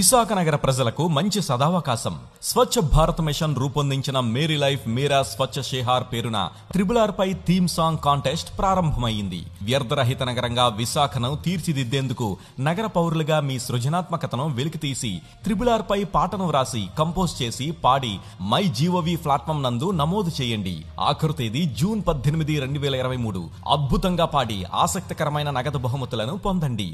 విశాఖ నగర ప్రజలకు మంచి సదావకాశం స్వచ్ఛ భారత్ మిషన్ రూపొందించిన మేరీ లైఫ్ మేరా స్వచ్ఛ షేహార్ పేరున ఆర్ పై థీమ్ సాంగ్ కాంటెస్ట్ ప్రారంభమైంది వ్యర్థరహిత నగరంగా విశాఖను తీర్చిదిద్దేందుకు నగర పౌరులుగా మీ సృజనాత్మకతను వెలికితీసి ఆర్ పై పాటను వ్రాసి కంపోజ్ చేసి పాడి మై జీఓవి ప్లాట్ఫామ్ నందు నమోదు చేయండి ఆఖరు తేదీ జూన్ పద్దెనిమిది రెండు వేల ఇరవై మూడు అద్భుతంగా పాడి ఆసక్తికరమైన నగదు బహుమతులను పొందండి